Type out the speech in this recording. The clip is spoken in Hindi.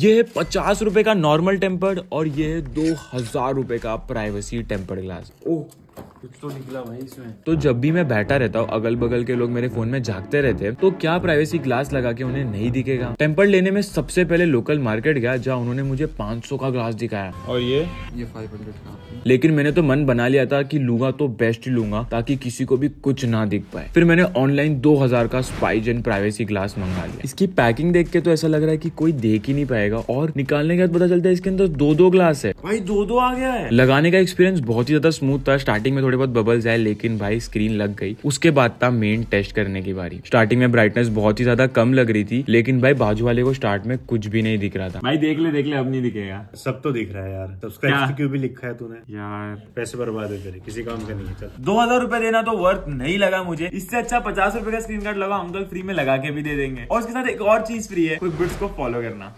ये है पचास रुपये का नॉर्मल टेम्पर्ड और ये है दो हज़ार रुपये का प्राइवेसी टेम्पर्ड ग्लास ओह कुछ तो निकला भाई इसमें तो जब भी मैं बैठा रहता हूँ अगल बगल के लोग मेरे फोन में झांकते रहते तो क्या प्राइवेसी ग्लास लगा के उन्हें नहीं दिखेगा टेम्पर लेने में सबसे पहले लोकल मार्केट गया जहाँ उन्होंने मुझे 500 का ग्लास दिखाया और ये ये 500 का लेकिन मैंने तो मन बना लिया था कि लूंगा तो बेस्ट ही लूंगा ताकि किसी को भी कुछ ना दिख पाए फिर मैंने ऑनलाइन दो का स्पाइज प्राइवेसी ग्लास मंगा लिया इसकी पैकिंग देख के तो ऐसा लग रहा है की कोई देख ही नहीं पाएगा और निकालने के बाद पता चलता है इसके अंदर दो दो ग्लास है भाई दो दो आ गया है लगाने का एक्सपीरियंस बहुत ही ज्यादा स्मूथ था स्टार्टिंग में थोड़े बहुत बबल्स आए लेकिन भाई स्क्रीन लग गई उसके बाद था मेन टेस्ट करने की बारी स्टार्टिंग में ब्राइटनेस बहुत ही ज्यादा कम लग रही थी लेकिन भाई बाजू वाले को स्टार्ट में कुछ भी नहीं दिख रहा था भाई देख ले देख ले अब नहीं दिखेगा सब तो दिख रहा है यार सब्सक्राइब तो क्यों भी लिखा है तूने यार पैसे बर्बाद है तेरे किसी काम का नहीं है दो हजार रूपए देना तो वर्थ नहीं लगा मुझे इससे अच्छा पचास रूपए का स्क्रीन कार्ड लगा हम तो फ्री में लगा के भी दे देंगे और उसके साथ एक और चीज फ्री है कोई बिट्स को फॉलो करना